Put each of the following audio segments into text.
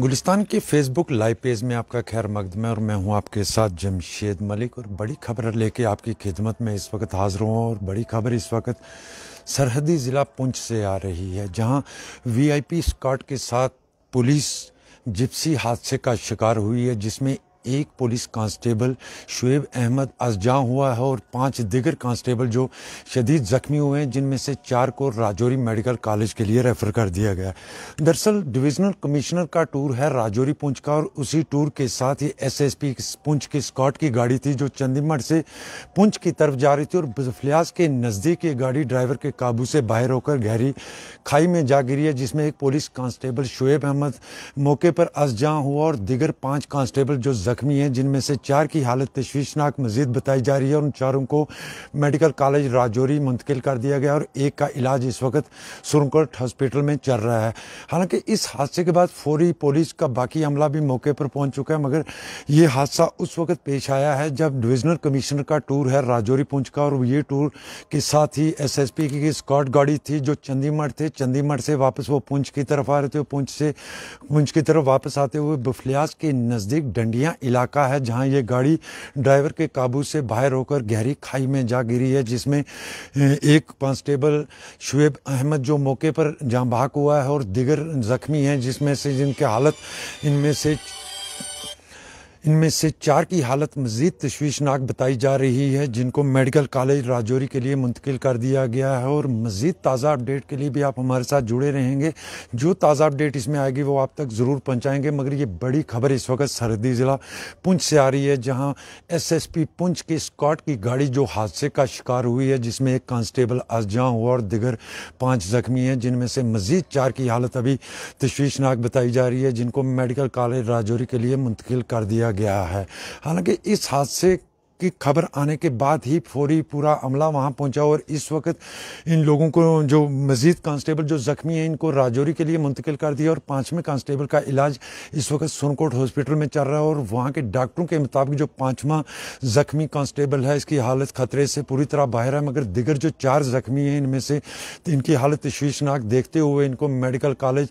गुलिस्तान के Facebook live page में आपका खैर मकदम है और मैं हूं आपके साथ जमशेद मलिक और बड़ी खबर लेके आपकी खिदमत में इस वक्त हाजिर हूं और बड़ी खबर इस वक्त सरहदी ज़िला पुंछ से आ रही है जहां वीआईपी आई के साथ पुलिस जिप्सी हादसे का शिकार हुई है जिसमें एक पुलिस कांस्टेबल शुएब अहमद अजा हुआ है और पांच दिगर कांस्टेबल जो शदीद ज़ख्मी हुए हैं जिनमें से चार को राजौरी मेडिकल कॉलेज के लिए रेफ़र कर दिया गया दरअसल डिविजनल कमिश्नर का टूर है राजौरी पुंछ का और उसी टूर के साथ ही एस एस पी पुंछ की स्कॉट की गाड़ी थी जो चंदीमढ़ से पुंछ की तरफ जा रही थी और बजफ्लियास के नज़दीक ये गाड़ी ड्राइवर के काबू से बाहर होकर गहरी खाई में जा गिरी है जिसमें एक पुलिस कांस्टेबल शुएब अहमद मौके पर अजा हुआ और दिगर पांच कांस्टेबल जो जख्मी हैं जिनमें से चार की हालत तश्वीशनाक मजीद बताई जा रही है उन चारों को मेडिकल कॉलेज राजौरी मुंतकिल कर दिया गया और एक का इलाज इस वक्त सुरनकोट हॉस्पिटल में चल रहा है हालांकि इस हादसे के बाद फौरी पुलिस का बाकी अमला भी मौके पर पहुंच चुका है मगर ये हादसा उस वक्त पेश आया है जब डिविजनल कमिश्नर का टूर है राजौरी पहुँच का और ये टूर के साथ ही एस एस पी की स्कॉट गाड़ी थी जो चंडीमढ़ थे चंडीमढ़ से वापस वो पुंछ की तरफ आ रहे थे पुंछ से पुंछ की तरफ वापस आते हुए बफलियास के नज़दीक डंडियाँ इलाका है जहां ये गाड़ी ड्राइवर के काबू से बाहर होकर गहरी खाई में जा गिरी है जिसमें एक कांस्टेबल शुएब अहमद जो मौके पर जहाँ भाग हुआ है और दिगर जख्मी हैं जिसमें से जिनके हालत इनमें से इनमें से चार की हालत मजीद तशवीशनाक बताई जा रही है जिनको मेडिकल कॉलेज राजौरी के लिए मुंतकिल कर दिया गया है और मज़ीद ताज़ा अपडेट के लिए भी आप हमारे साथ जुड़े रहेंगे जो ताज़ा अपडेट इसमें आएगी वो आप तक ज़रूर पहुँचाएँगे मगर ये बड़ी खबर इस वक्त सरहदी ज़िला पुंछ से आ रही है जहाँ एस एस पी पुंछ के स्कॉट की गाड़ी जो हादसे का शिकार हुई है जिसमें एक कांस्टेबल अजा हुआ और दिगर पाँच जख्मी हैं जिनमें से मज़ीद चार की हालत अभी तशवीशनाक बताई जा रही है जिनको मेडिकल कॉलेज राजौरी के लिए मुंतकिल कर दिया गया है हालांकि इस हादसे की खबर आने के बाद ही फौरी पूरा अमला वहाँ पहुँचा और इस वक्त इन लोगों को जो मजीद कांस्टेबल जो ज़ख्मी हैं इनको राजौरी के लिए मुंतकिल कर दिया और पाँचवें कांस्टेबल का इलाज इस वक्त सोनकोट हॉस्पिटल में चल रहा है और वहाँ के डॉक्टरों के मुताबिक जो पाँचवा ज़ख्मी कांस्टेबल है इसकी हालत खतरे से पूरी तरह बाहर है मगर दिगर जो चार ज़ख्मी हैं इनमें से इनकी हालत तश्वीशनाक देखते हुए इनको मेडिकल कॉलेज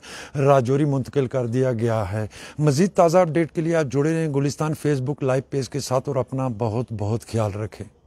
राजौरी मुंतकिल कर दिया गया है मज़ीद ताज़ा अपडेट के लिए आप जुड़े रहें गुलिस्तान फेसबुक लाइव पेज के साथ और अपना बहुत बहुत बहुत ख्याल रखें